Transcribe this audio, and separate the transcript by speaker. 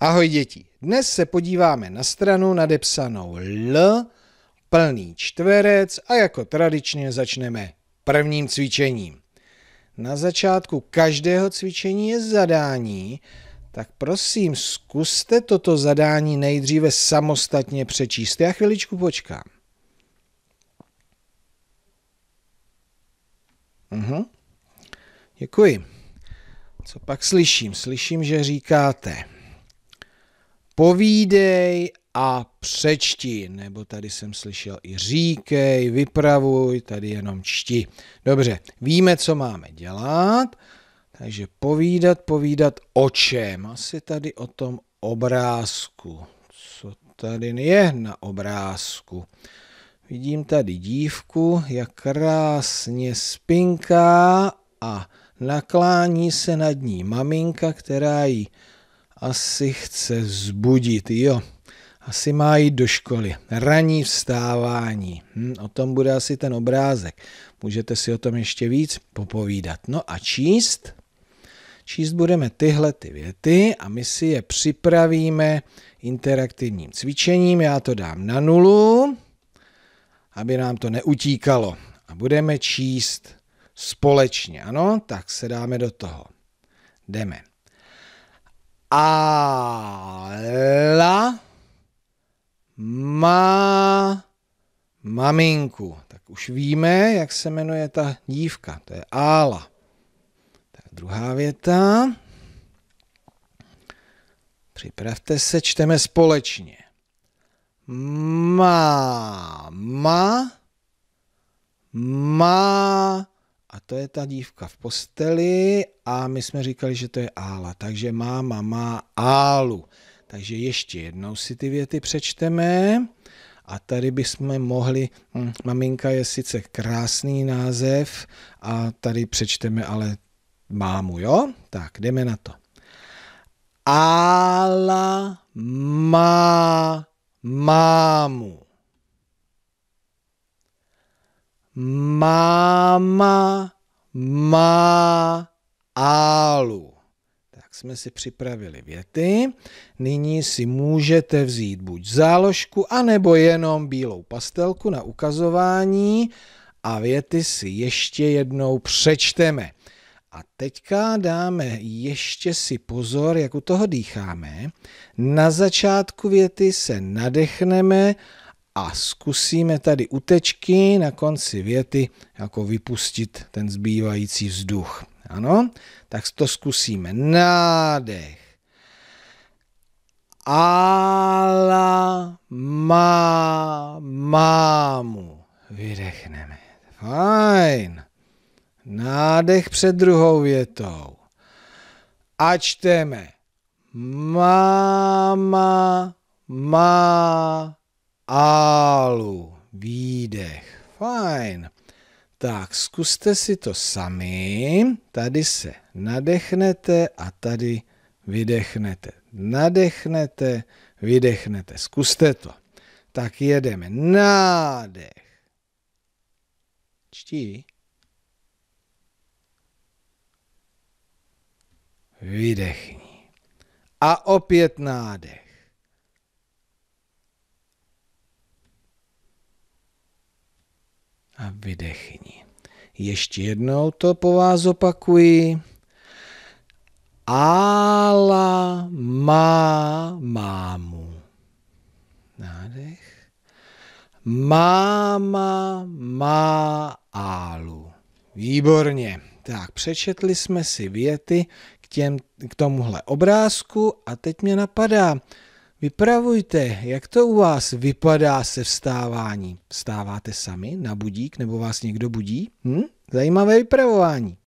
Speaker 1: Ahoj děti, dnes se podíváme na stranu nadepsanou L, plný čtverec a jako tradičně začneme prvním cvičením. Na začátku každého cvičení je zadání, tak prosím zkuste toto zadání nejdříve samostatně přečíst. Já chviličku počkám. Uhum. Děkuji. Co pak slyším? Slyším, že říkáte povídej a přečti, nebo tady jsem slyšel i říkej, vypravuj, tady jenom čti. Dobře, víme, co máme dělat, takže povídat, povídat o čem? Asi tady o tom obrázku. Co tady je na obrázku? Vidím tady dívku, jak krásně spinká a naklání se nad ní maminka, která ji asi chce zbudit, jo. Asi má jít do školy. raní vstávání. Hm, o tom bude asi ten obrázek. Můžete si o tom ještě víc popovídat. No a číst? Číst budeme tyhle ty věty a my si je připravíme interaktivním cvičením. Já to dám na nulu, aby nám to neutíkalo. A budeme číst společně, ano? Tak se dáme do toho. Jdeme. Ala má maminku. Tak už víme, jak se jmenuje ta dívka. To je Ala. Tak druhá věta. Připravte se, čteme společně. Máma, má, má a to je ta dívka v posteli a my jsme říkali, že to je Ála. Takže máma má Álu. Takže ještě jednou si ty věty přečteme. A tady bychom mohli, hm, maminka je sice krásný název a tady přečteme ale mámu, jo? Tak, jdeme na to. Ála má mámu. máma má álu. Tak jsme si připravili věty. Nyní si můžete vzít buď záložku, anebo jenom bílou pastelku na ukazování a věty si ještě jednou přečteme. A teďka dáme ještě si pozor, jak u toho dýcháme. Na začátku věty se nadechneme a zkusíme tady utečky na konci věty jako vypustit ten zbývající vzduch. Ano, tak to zkusíme. Nádech. Ala má mámu. Vydechneme. Fajn. Nádech před druhou větou. A čteme. Máma, má, Álu, výdech, fajn. Tak, zkuste si to sami. Tady se nadechnete a tady vydechnete. Nadechnete, vydechnete. Zkuste to. Tak jedeme. Nádech. Čtí. Vydechni. A opět nádech. a vydechni. Ještě jednou to po vás opakuji. Ala má mámu. Nádech. Máma má álu. Výborně. Tak, přečetli jsme si věty k, těm, k tomuhle obrázku a teď mě napadá, Vypravujte, jak to u vás vypadá se vstávání. Vstáváte sami na budík nebo vás někdo budí? Hm? Zajímavé vypravování.